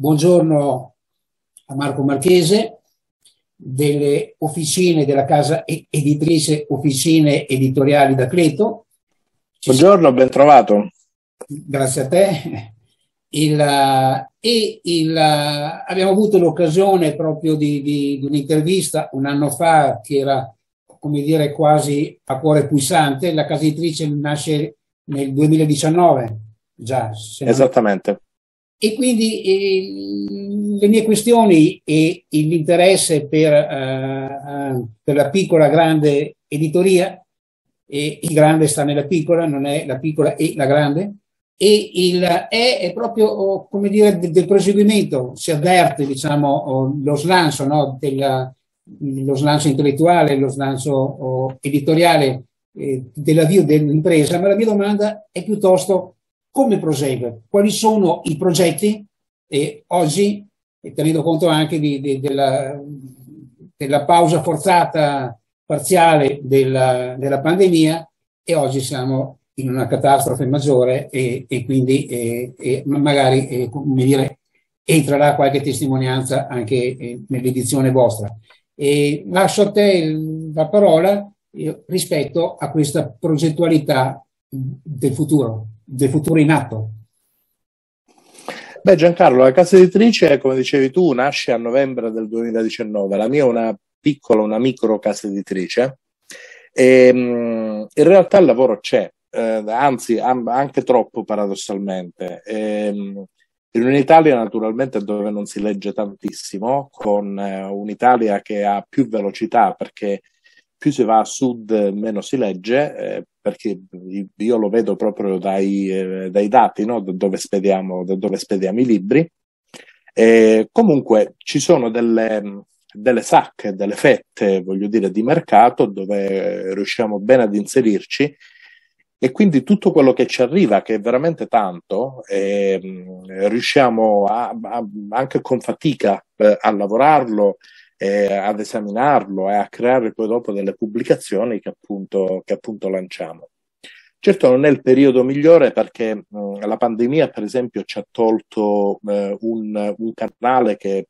Buongiorno a Marco Marchese delle officine della casa editrice Officine Editoriali da Creto. Ci Buongiorno, ben trovato. Grazie a te. Il, e il, abbiamo avuto l'occasione proprio di, di, di un'intervista un anno fa che era, come dire, quasi a cuore pulsante. La casa editrice nasce nel 2019, già. Esattamente. E quindi eh, le mie questioni e l'interesse per, eh, eh, per la piccola grande editoria, e il grande sta nella piccola, non è la piccola e la grande, e il E è proprio, come dire, del, proseguimento, si avverte, diciamo, lo slancio, no? Della, lo slancio intellettuale, lo slancio editoriale eh, dell'avvio dell'impresa, ma la mia domanda è piuttosto come prosegue, quali sono i progetti e oggi, tenendo conto anche di, di, della, della, pausa forzata parziale della, della, pandemia, e oggi siamo in una catastrofe maggiore e, e quindi e, e magari, eh, come dire, entrerà qualche testimonianza anche eh, nell'edizione vostra. E lascio a te la parola eh, rispetto a questa progettualità del futuro del futuro in atto? Beh Giancarlo, la casa editrice, come dicevi tu, nasce a novembre del 2019, la mia è una piccola, una micro casa editrice e ehm, in realtà il lavoro c'è, eh, anzi anche troppo paradossalmente. E, ehm, in un'Italia naturalmente dove non si legge tantissimo, con eh, un'Italia che ha più velocità perché più si va a sud meno si legge, eh, perché io lo vedo proprio dai, eh, dai dati no? da, dove spediamo, da dove spediamo i libri. E comunque ci sono delle, delle sacche, delle fette, voglio dire, di mercato dove riusciamo bene ad inserirci e quindi tutto quello che ci arriva, che è veramente tanto, eh, riusciamo a, a, anche con fatica eh, a lavorarlo, eh, ad esaminarlo e a creare poi dopo delle pubblicazioni che appunto, che appunto lanciamo. Certo non è il periodo migliore perché mh, la pandemia, per esempio, ci ha tolto eh, un, un, canale che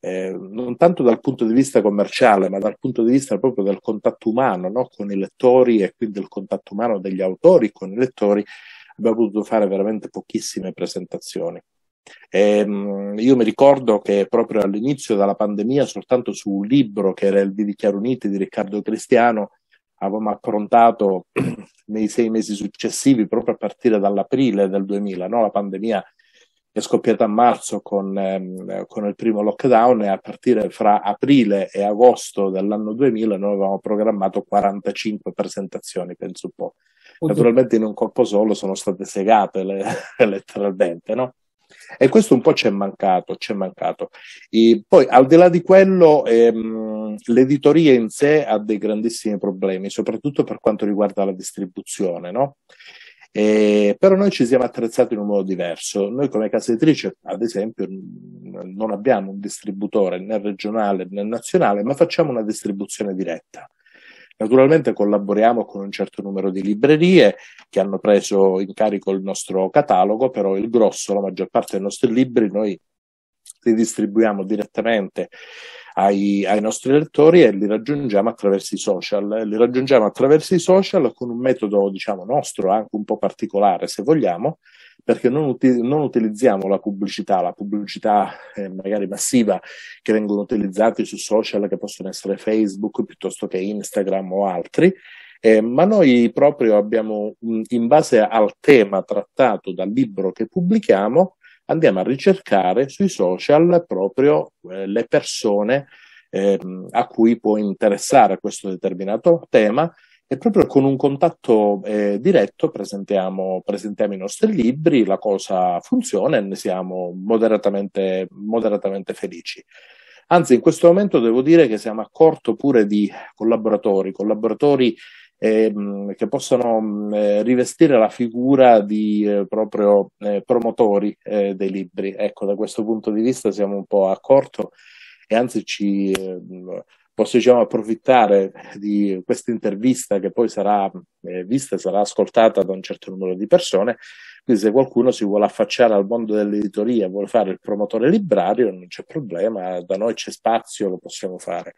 eh, non tanto dal punto di vista commerciale, ma dal punto di vista proprio del contatto umano no? con i lettori e quindi del contatto umano degli autori con i lettori, abbiamo potuto fare veramente pochissime presentazioni. E, ehm, io mi ricordo che proprio all'inizio della pandemia, soltanto su un libro che era Il Vivi Chiaruniti di Riccardo Cristiano, avevamo approntato nei sei mesi successivi, proprio a partire dall'aprile del 2000, no? la pandemia è scoppiata a marzo con, ehm, con, il primo lockdown e a partire fra aprile e agosto dell'anno 2000 noi avevamo programmato 45 presentazioni, penso un po'. Naturalmente in un colpo solo sono state segate le, letteralmente, no? E questo un po' ci è mancato, c'è mancato. E poi al di là di quello, ehm, l'editoria in sé ha dei grandissimi problemi, soprattutto per quanto riguarda la distribuzione, no? Eh, però noi ci siamo attrezzati in un modo diverso. Noi come casa editrice, ad esempio, non abbiamo un distributore né regionale né nazionale, ma facciamo una distribuzione diretta. Naturalmente collaboriamo con un certo numero di librerie che hanno preso in carico il nostro catalogo, però il grosso, la maggior parte dei nostri libri, noi li distribuiamo direttamente ai, ai, nostri lettori e li raggiungiamo attraverso i social. Li raggiungiamo attraverso i social con un metodo, diciamo, nostro, anche un po' particolare, se vogliamo, perché non, uti- non, utilizziamo la pubblicità, la pubblicità eh, magari massiva che vengono utilizzati su social che possono essere Facebook piuttosto che Instagram o altri, eh, ma noi proprio abbiamo, mm, in base al tema trattato dal libro che pubblichiamo, andiamo a ricercare sui social proprio eh, le persone ehm, a cui può interessare questo determinato tema e proprio con un contatto eh, diretto presentiamo, presentiamo, i nostri libri, la cosa funziona e ne siamo moderatamente, moderatamente felici. Anzi, in questo momento devo dire che siamo a corto pure di collaboratori, collaboratori Ehm, che possono eh, rivestire la figura di eh, proprio eh, promotori eh, dei libri. Ecco, da questo punto di vista siamo un po' a corto e anzi ci ehm, posso diciamo, approfittare di questa intervista che poi sarà eh, vista, sarà ascoltata da un certo numero di persone. Quindi se qualcuno si vuole affacciare al mondo dell'editoria, vuole fare il promotore librario, non c'è problema, da noi c'è spazio, lo possiamo fare.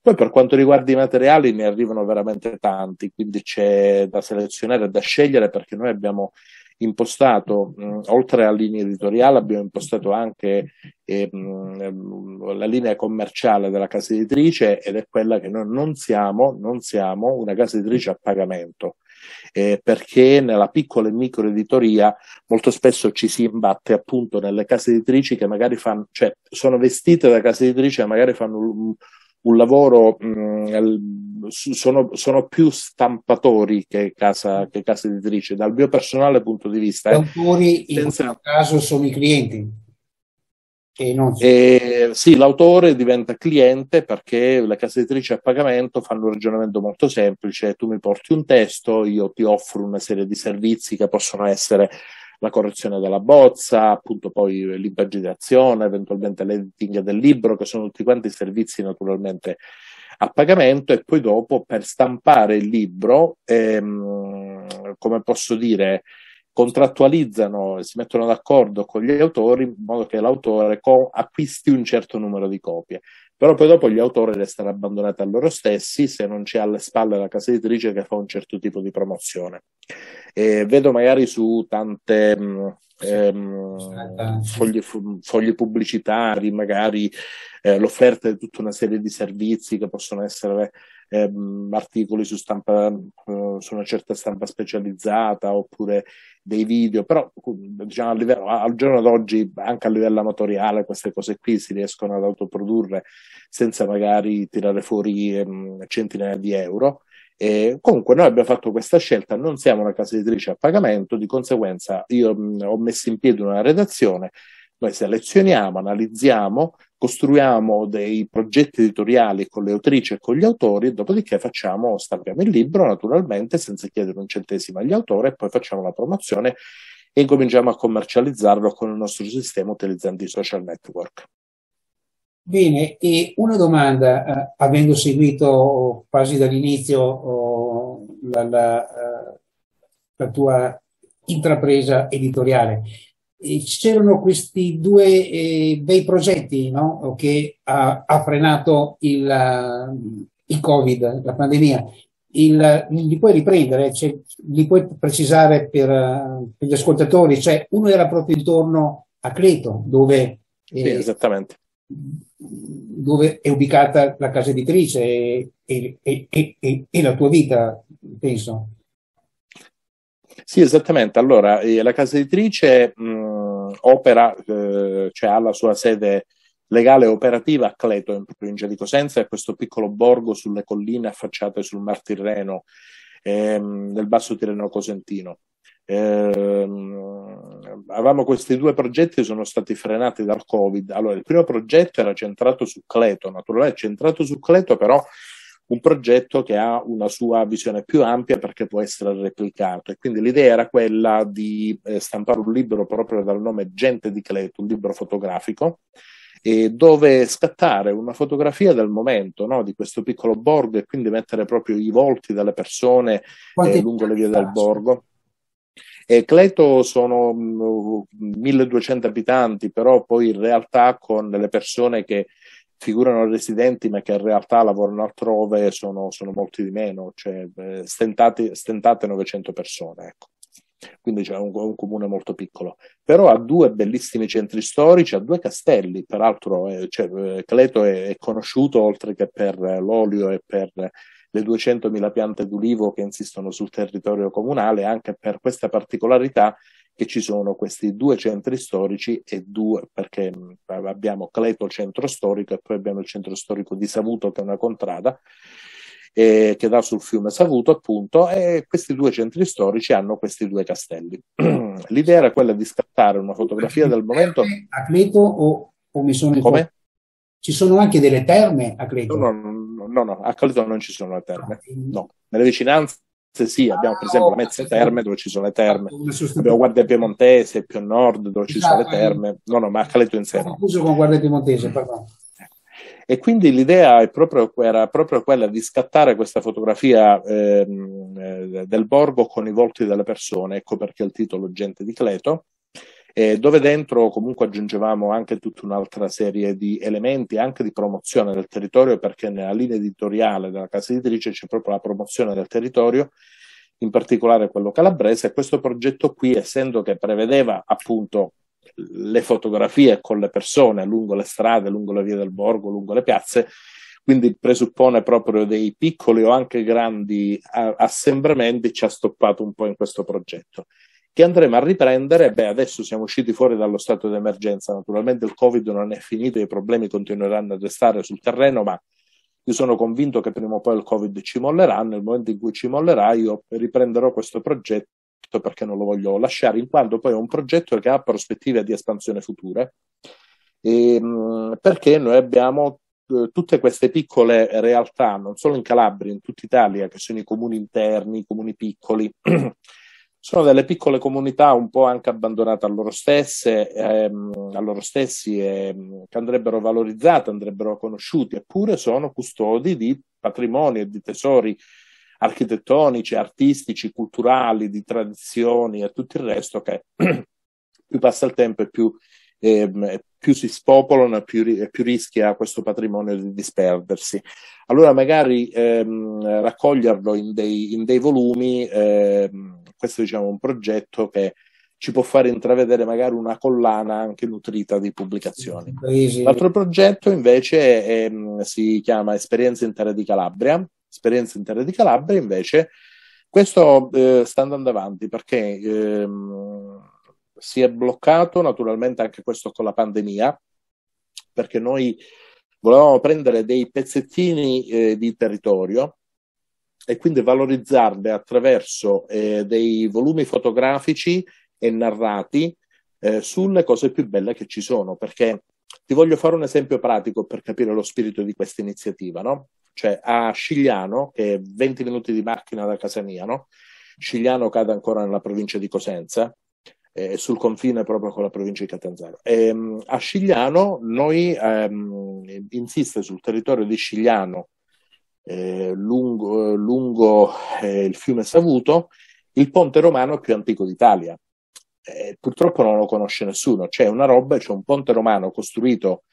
Poi per quanto riguarda i materiali ne arrivano veramente tanti, quindi c'è da selezionare, da scegliere perché noi abbiamo impostato, mh, eh, oltre alla linea editoriale, abbiamo impostato anche eh, mh, la linea commerciale della casa editrice ed è quella che noi non siamo, non siamo una casa editrice a pagamento. Eh, perché nella piccola e micro editoria molto spesso ci si imbatte appunto nelle case editrici che magari fanno, cioè sono vestite da case editrici e magari fanno un lavoro, mh, mm, sono, sono, più stampatori che casa, che casa editrice, dal mio personale punto di vista. Gli eh. autori Senza... in questo caso sono i clienti. Non... Eh, sì, l'autore diventa cliente perché le case editrici a pagamento fanno un ragionamento molto semplice, tu mi porti un testo, io ti offro una serie di servizi che possono essere la correzione della bozza, appunto poi l'impaginazione, eventualmente l'editing del libro, che sono tutti quanti servizi naturalmente a pagamento e poi dopo per stampare il libro, ehm, come posso dire, contrattualizzano, si mettono d'accordo con gli autori in modo che l'autore acquisti un certo numero di copie però poi dopo gli autori restano abbandonati a loro stessi se non c'è alle spalle la casa editrice che fa un certo tipo di promozione. E vedo magari su tante mh, mm, ehm, fogli, fogli, pubblicitari, magari eh, l'offerta di tutta una serie di servizi che possono essere ehm, articoli su stampa, eh, su una certa stampa specializzata oppure dei video, però mm, diciamo, livello, al giorno d'oggi anche a livello amatoriale queste cose qui si riescono ad autoprodurre senza magari tirare fuori ehm, centinaia di euro. E comunque noi abbiamo fatto questa scelta, non siamo una casa editrice a pagamento, di conseguenza io mh, mm, ho messo in piedi una redazione, noi selezioniamo, analizziamo, costruiamo dei progetti editoriali con le autrici e con gli autori, e dopodiché facciamo, stampiamo il libro naturalmente senza chiedere un centesimo agli autori e poi facciamo la promozione e cominciamo a commercializzarlo con il nostro sistema utilizzando i social network. Bene, e una domanda, eh, avendo seguito quasi dall'inizio oh, la, la, eh, la tua intrapresa editoriale c'erano questi due eh, bei progetti no? che ha, ha frenato il, eh, il, Covid, la pandemia. Il, li puoi riprendere, cioè, li puoi precisare per, eh, per, gli ascoltatori. Cioè, uno era proprio intorno a Creto, dove, eh, sì, dove è ubicata la casa editrice e, e, e, e la tua vita, penso. Sì, esattamente. Allora, eh, la casa editrice mh, opera, eh, cioè ha la sua sede legale e operativa a Cleto, in provincia di Cosenza, è questo piccolo borgo sulle colline affacciate sul Mar Tirreno, ehm, nel basso Tirreno Cosentino. Eh, avevamo questi due progetti che sono stati frenati dal Covid. Allora, il primo progetto era centrato su Cleto, naturalmente centrato su Cleto, però un progetto che ha una sua visione più ampia perché può essere replicato. E quindi l'idea era quella di eh, stampare un libro proprio dal nome Gente di Cleto, un libro fotografico, dove scattare una fotografia del momento no, di questo piccolo borgo e quindi mettere proprio i volti delle persone eh, lungo le vie del borgo. E Cleto sono 1200 mm, abitanti, però poi in realtà con le persone che figurano residenti ma che in realtà lavorano altrove sono, sono molti di meno, cioè eh, stentate, stentate 900 persone. Ecco. Quindi c'è un, un, comune molto piccolo, però ha due bellissimi centri storici, ha due castelli, peraltro eh, cioè, eh, Cleto è, è, conosciuto oltre che per eh, l'olio e per le 200.000 piante d'olivo che insistono sul territorio comunale, anche per questa particolarità che ci sono questi due centri storici e due, perché abbiamo Cleto centro storico e poi abbiamo il centro storico di Savuto che è una contrada eh, che dà sul fiume Savuto appunto e questi due centri storici hanno questi due castelli. L'idea era quella di scattare una fotografia del momento. Eh, a Cleto o, o mi sono... Come? Ci sono anche delle terme a Cleto? No, no, no, no, a Caleto non ci sono le terme, ah, no. Nelle vicinanze sì, abbiamo per esempio Mezze Terme dove ci sono le terme, abbiamo Guardia Piemontese più a nord dove ci sono le esatto. terme, no no, ma a Caleto in sé. con Guardia Piemontese, E quindi l'idea proprio, era proprio quella di scattare questa fotografia ehm, eh, del borgo con i volti delle persone, ecco perché il titolo Gente di Cleto, eh, dove dentro comunque aggiungevamo anche tutta un'altra serie di elementi, anche di promozione del territorio, perché nella linea editoriale della casa editrice c'è proprio la promozione del territorio, in particolare quello calabrese, e questo progetto qui, essendo che prevedeva appunto le fotografie con le persone lungo le strade, lungo le vie del borgo, lungo le piazze, quindi presuppone proprio dei piccoli o anche grandi assembramenti, ci ha stoppato un po' in questo progetto che andremo a riprendere. Beh, adesso siamo usciti fuori dallo stato d'emergenza. naturalmente il Covid non è finito, i problemi continueranno a restare sul terreno, ma io sono convinto che prima o poi il Covid ci mollerà, nel momento in cui ci mollerà io riprenderò questo progetto perché non lo voglio lasciare, in quanto poi è un progetto che ha prospettive di espansione future, e, ehm, perché noi abbiamo eh, tutte queste piccole realtà, non solo in Calabria, in tutta Italia, che sono i comuni interni, i comuni piccoli, sono delle piccole comunità un po' anche abbandonate a loro stesse, ehm, a loro stessi, ehm, che andrebbero valorizzate, andrebbero conosciute, eppure sono custodi di patrimoni e di tesori architettonici, artistici, culturali, di tradizioni e tutto il resto che più passa il tempo e più, ehm, più si spopolano e più, più, rischia questo patrimonio di disperdersi. Allora magari ehm, raccoglierlo in dei, in dei volumi ehm, questo diciamo, è un progetto che ci può fare intravedere magari una collana anche nutrita di pubblicazioni. L'altro progetto invece è, si chiama Esperienza in Terra di Calabria. Esperienza in Terra di Calabria invece, questo eh, sta andando avanti perché eh, si è bloccato naturalmente anche questo con la pandemia, perché noi volevamo prendere dei pezzettini eh, di territorio e quindi valorizzarle attraverso eh, dei volumi fotografici e narrati eh, sulle cose più belle che ci sono, perché ti voglio fare un esempio pratico per capire lo spirito di questa iniziativa, no? Cioè a Scigliano, che è 20 minuti di macchina da casa mia, no? Scigliano cade ancora nella provincia di Cosenza, eh, sul confine proprio con la provincia di Catanzaro. E, ehm, a Scigliano noi ehm, insiste sul territorio di Scigliano eh, lungo, lungo eh, il fiume Savuto il ponte romano più antico d'Italia. Eh, purtroppo non lo conosce nessuno, c'è una roba, c'è un ponte romano costruito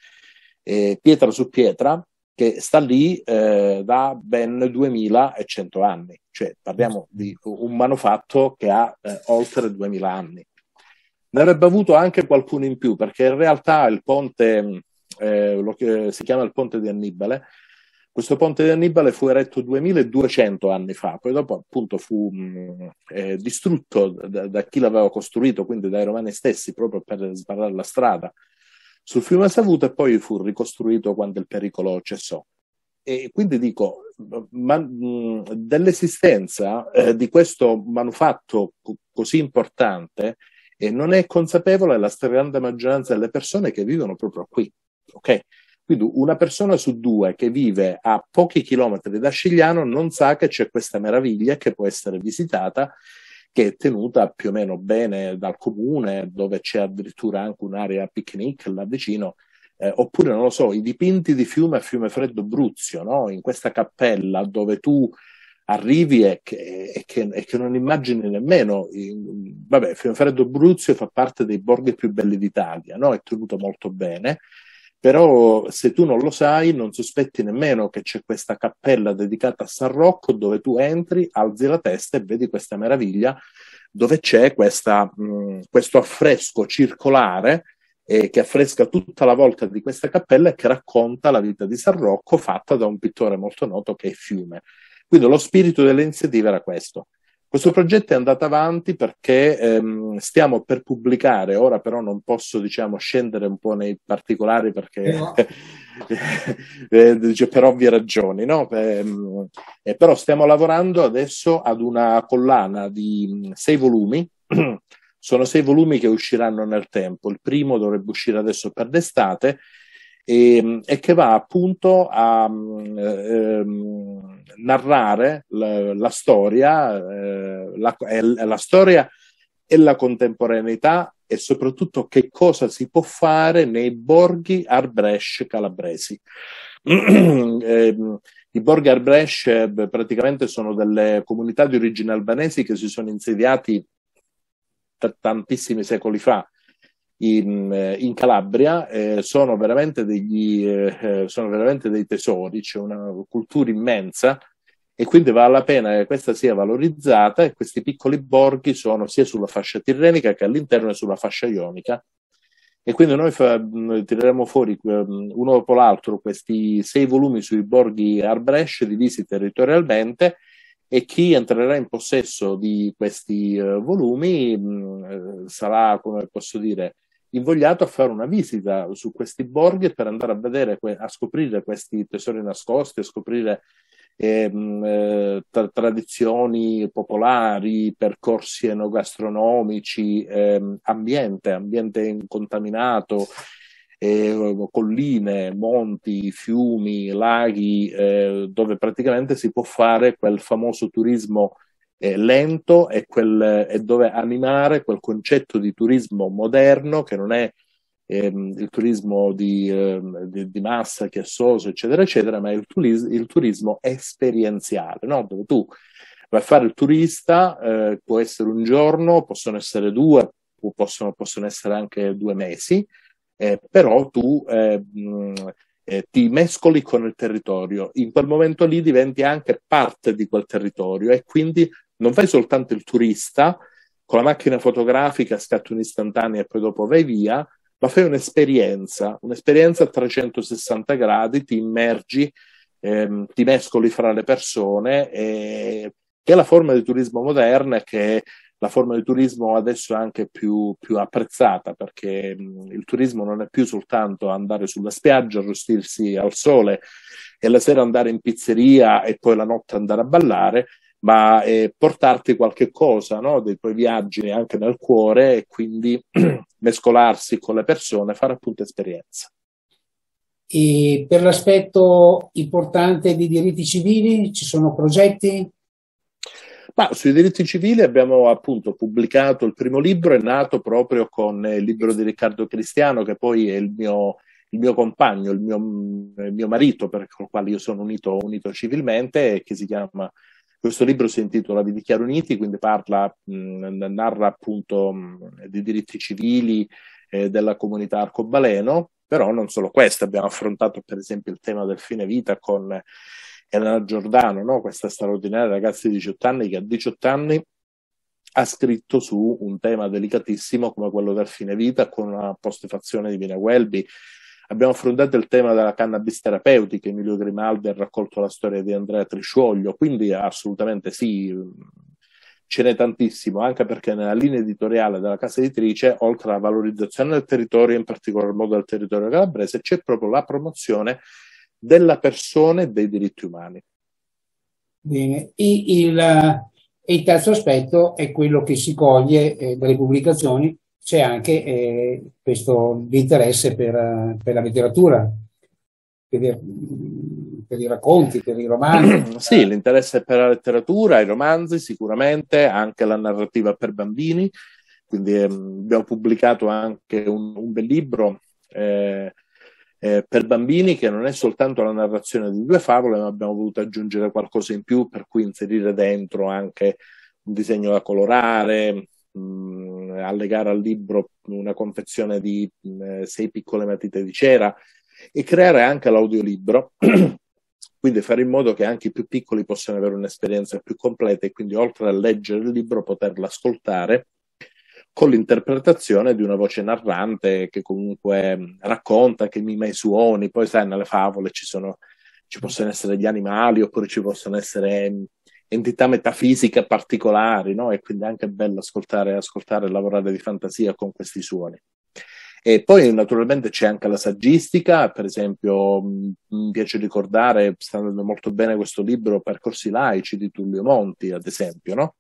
eh, pietra su pietra che sta lì eh, da ben 2100 anni, cioè parliamo di un manufatto che ha eh, oltre 2000 anni. Ne avrebbe avuto anche qualcuno in più perché in realtà il ponte, lo, si chiama il ponte di Annibale, questo ponte di Annibale fu eretto 2200 anni fa, poi dopo appunto fu mh, mm, eh, distrutto da, da, chi l'aveva costruito, quindi dai romani stessi, proprio per sbarrare la strada sul fiume Savuto e poi fu ricostruito quando il pericolo cessò. E quindi dico, ma, mh, mm, dell'esistenza eh, di questo manufatto co- così importante eh, non è consapevole la stragrande maggioranza delle persone che vivono proprio qui. Okay? Quindi una persona su due che vive a pochi chilometri da Scigliano non sa che c'è questa meraviglia che può essere visitata, che è tenuta più o meno bene dal comune, dove c'è addirittura anche un'area picnic là vicino. Eh, oppure, non lo so, i dipinti di fiume a fiume freddo Bruzio, no? in questa cappella dove tu arrivi e che, e, che, e che, non immagini nemmeno. Vabbè, Fiume Freddo Bruzio fa parte dei borghi più belli d'Italia, no? è tenuto molto bene, però se tu non lo sai non sospetti nemmeno che c'è questa cappella dedicata a San Rocco dove tu entri, alzi la testa e vedi questa meraviglia dove c'è questa, mh, mm, questo affresco circolare eh, che affresca tutta la volta di questa cappella e che racconta la vita di San Rocco fatta da un pittore molto noto che è Fiume. Quindi lo spirito dell'iniziativa era questo, questo progetto è andato avanti perché ehm, stiamo per pubblicare, ora però non posso diciamo, scendere un po' nei particolari perché, eh, no. Eh, per ovvie ragioni, no? eh, eh, però stiamo lavorando adesso ad una collana di mm, sei volumi. Sono sei volumi che usciranno nel tempo. Il primo dovrebbe uscire adesso per l'estate e, ehm, e che va appunto a mm, ehm, narrare la, la storia, eh, la, la storia e la contemporaneità e soprattutto che cosa si può fare nei borghi arbresci calabresi. Ehm, i borghi arbresci praticamente sono delle comunità di origine albanesi che si sono insediati tantissimi secoli fa in, eh, in Calabria eh, sono, veramente degli, eh, eh, sono veramente dei tesori, c'è una cultura immensa e quindi vale la pena che questa sia valorizzata e questi piccoli borghi sono sia sulla fascia tirrenica che all'interno e sulla fascia ionica e quindi noi, fa, tireremo fuori ehm, uno dopo l'altro questi sei volumi sui borghi Arbrescia divisi territorialmente e chi entrerà in possesso di questi eh, volumi mm, sarà, come posso dire, invogliato a fare una visita su questi borghi per andare a vedere, a scoprire questi tesori nascosti, a scoprire ehm, eh, tra- tradizioni popolari, percorsi enogastronomici, eh, ambiente, ambiente incontaminato, eh, colline, monti, fiumi, laghi, eh, dove praticamente si può fare quel famoso turismo eh, lento e, quel, e, dove animare quel concetto di turismo moderno che non è ehm, il turismo di, ehm, di, di, massa, chiassoso, eccetera, eccetera, ma è il, turis- il turismo esperienziale, no? dove tu vai a fare il turista, eh, può essere un giorno, possono essere due, possono, possono essere anche due mesi, eh, però tu eh, mh, eh, ti mescoli con il territorio. In quel momento lì diventi anche parte di quel territorio e quindi non fai soltanto il turista con la macchina fotografica, scatto in istantanea e poi dopo vai via, ma fai un'esperienza, un'esperienza a 360 gradi, ti immergi, ehm, ti mescoli fra le persone, e, che è la forma di turismo moderna, che è la forma di turismo adesso anche più, più apprezzata, perché mh, il turismo non è più soltanto andare sulla spiaggia, arrostirsi al sole e la sera andare in pizzeria e poi la notte andare a ballare, ma eh, portarti qualche cosa no? dei tuoi viaggi anche nel cuore e quindi mescolarsi con le persone, fare appunto esperienza. E per l'aspetto importante dei diritti civili ci sono progetti? Ma sui diritti civili abbiamo appunto pubblicato il primo libro, è nato proprio con eh, il libro di Riccardo Cristiano, che poi è il mio, il mio compagno, il mio, il mio marito, per il quale io sono unito, unito civilmente, che si chiama questo libro si intitola Vi dichiaro uniti, quindi parla, mh, narra appunto mh, di diritti civili eh, della comunità arcobaleno, però non solo questo, abbiamo affrontato per esempio il tema del fine vita con Elena Giordano, no? questa straordinaria ragazza di 18 anni che a 18 anni ha scritto su un tema delicatissimo come quello del fine vita con una postefazione di Vina Welby Abbiamo affrontato il tema della cannabis terapeutica, Emilio Grimaldi ha raccolto la storia di Andrea Triscioglio, quindi assolutamente sì, ce n'è tantissimo, anche perché nella linea editoriale della casa editrice, oltre alla valorizzazione del territorio, in particolar modo del territorio calabrese, c'è proprio la promozione della persona e dei diritti umani. Bene, il, il, il terzo aspetto è quello che si coglie eh, dalle pubblicazioni c'è anche eh, questo interesse per, per, la letteratura, per, per, i racconti, per i romanzi. Sì, l'interesse per la letteratura, i romanzi sicuramente, anche la narrativa per bambini. Quindi eh, abbiamo pubblicato anche un, un bel libro eh, eh, per bambini che non è soltanto la narrazione di due favole, ma abbiamo voluto aggiungere qualcosa in più, per cui inserire dentro anche un disegno da colorare, mh, mm, allegare al libro una confezione di mh, eh, sei piccole matite di cera e creare anche l'audiolibro. quindi fare in modo che anche i più piccoli possano avere un'esperienza più completa e quindi oltre a leggere il libro poterlo ascoltare con l'interpretazione di una voce narrante che comunque mm, racconta, che mima i suoni, poi sai nelle favole ci sono ci possono essere gli animali oppure ci possono essere mm, entità metafisiche particolari, no? E quindi è anche bello ascoltare, ascoltare e lavorare di fantasia con questi suoni. E poi naturalmente c'è anche la saggistica, per esempio mm, mi piace ricordare, sta andando molto bene questo libro Percorsi laici di Tullio Monti, ad esempio, no?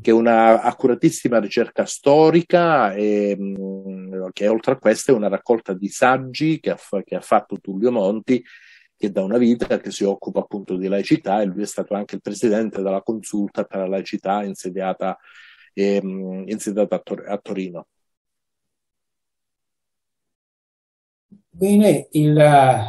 che è una accuratissima ricerca storica e mm, che oltre a questa è una raccolta di saggi che ha, che ha fatto Tullio Monti che da una vita che si occupa appunto di laicità e lui è stato anche il presidente della consulta per la laicità insediata, ehm, insediata a, Tor- a, Torino. Bene, il, eh,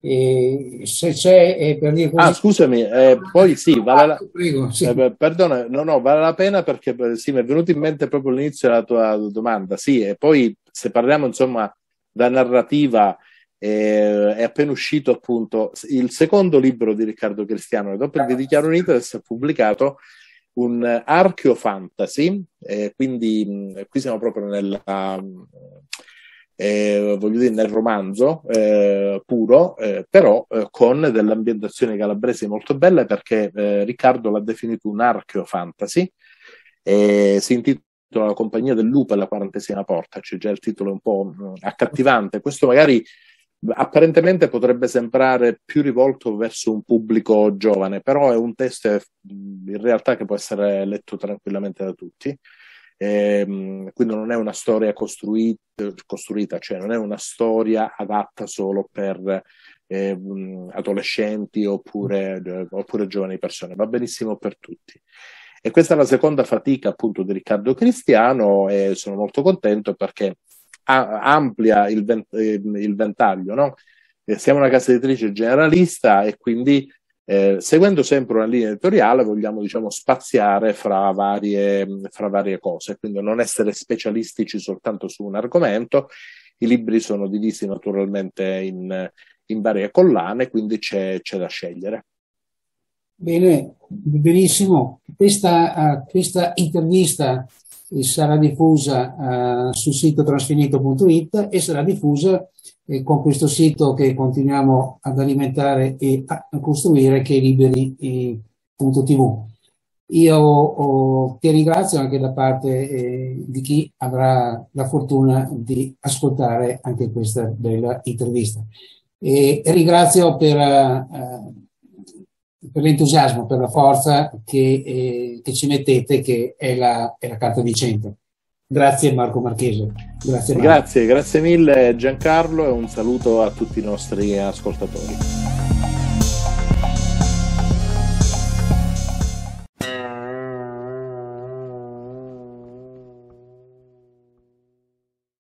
eh se c'è eh, per dire così... Ah, scusami, eh, poi sì, vale la... Ah, prego, sì. Eh, perdona, no, no, vale la pena perché sì, mi è venuto in mente proprio all'inizio della tua domanda, sì, e poi se parliamo insomma da narrativa eh, è appena uscito appunto il secondo libro di Riccardo Cristiano, dopo il Dichiaro Unitas, ha pubblicato un archeo fantasy, eh, quindi mh, qui siamo proprio nella, eh, voglio dire, nel romanzo eh, puro, eh, però eh, con dell'ambientazione calabrese molto bella perché eh, Riccardo l'ha definito un archeo fantasy, si intitola La compagnia del dell'Upa alla quarantesima porta, c'è cioè già il titolo un po' accattivante, questo magari apparentemente potrebbe sembrare più rivolto verso un pubblico giovane, però è un testo eh, in realtà che può essere letto tranquillamente da tutti. E, ehm, quindi non è una storia costruita, costruita, cioè non è una storia adatta solo per eh, adolescenti oppure, eh, oppure giovani persone, va benissimo per tutti. E questa è la seconda fatica appunto di Riccardo Cristiano e sono molto contento perché amplia il, vent, il ventaglio. No? Eh, siamo una casa editrice generalista e quindi eh, seguendo sempre una linea editoriale vogliamo diciamo, spaziare fra varie, fra varie cose, quindi non essere specialistici soltanto su un argomento. I libri sono divisi naturalmente in, in varie collane, quindi c'è, c'è da scegliere. Bene, benissimo. Questa, eh, questa intervista e sarà diffusa eh, sul sito transfinito.it e sarà diffusa eh, con questo sito che continuiamo ad alimentare e a costruire che è liberi.tv. Io oh, ti ringrazio anche da parte eh, di chi avrà la fortuna di ascoltare anche questa bella intervista. E, e ringrazio per eh, per l'entusiasmo, per la forza che, eh, che ci mettete, che è la, è la, carta vincente. Grazie Marco Marchese. Grazie, Marco. grazie, grazie mille Giancarlo e un saluto a tutti i nostri ascoltatori.